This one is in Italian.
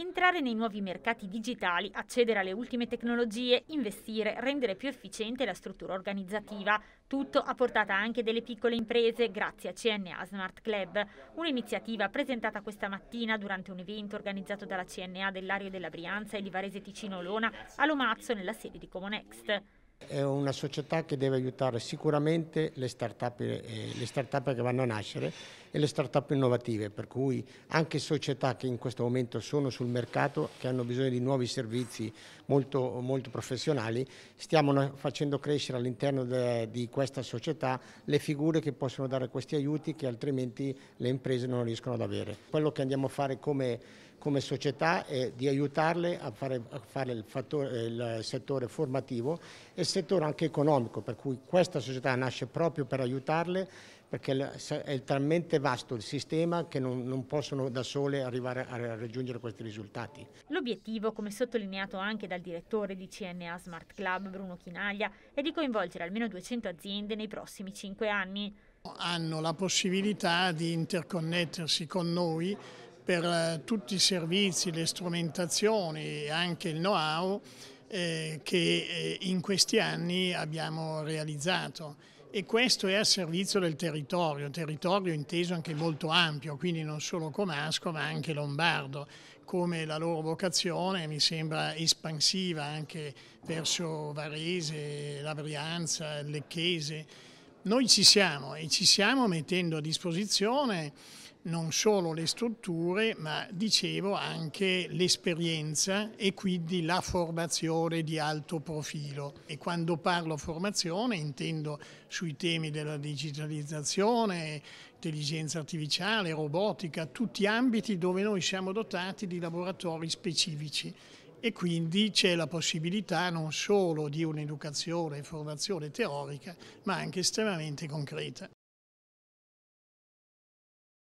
Entrare nei nuovi mercati digitali, accedere alle ultime tecnologie, investire, rendere più efficiente la struttura organizzativa. Tutto a portata anche delle piccole imprese grazie a CNA Smart Club, un'iniziativa presentata questa mattina durante un evento organizzato dalla CNA dell'Ario della Brianza e di Varese Ticino Lona a Lomazzo nella sede di Comonext è una società che deve aiutare sicuramente le start-up eh, start che vanno a nascere e le start-up innovative, per cui anche società che in questo momento sono sul mercato, che hanno bisogno di nuovi servizi molto, molto professionali, stiamo facendo crescere all'interno di questa società le figure che possono dare questi aiuti che altrimenti le imprese non riescono ad avere. Quello che andiamo a fare come come società e di aiutarle a fare, a fare il, fattore, il, settore formativo e il settore anche economico, per cui questa società nasce proprio per aiutarle perché è talmente vasto il sistema che non, non possono da sole arrivare a raggiungere questi risultati. L'obiettivo, come sottolineato anche dal direttore di CNA Smart Club Bruno Chinaglia, è di coinvolgere almeno 200 aziende nei prossimi 5 anni. Hanno la possibilità di interconnettersi con noi per eh, tutti i servizi, le strumentazioni e anche il know-how eh, che eh, in questi anni abbiamo realizzato e questo è a servizio del territorio, territorio inteso anche molto ampio, quindi non solo comasco ma anche lombardo, come la loro vocazione mi sembra espansiva anche verso Varese, la Brianza, Lecchese. Noi ci siamo e ci siamo mettendo a disposizione non solo le strutture ma dicevo anche l'esperienza e quindi la formazione di alto profilo e quando parlo formazione intendo sui temi della digitalizzazione, intelligenza artificiale, robotica, tutti ambiti dove noi siamo dotati di laboratori specifici e quindi c'è la possibilità non solo di un'educazione e formazione teorica ma anche estremamente concreta.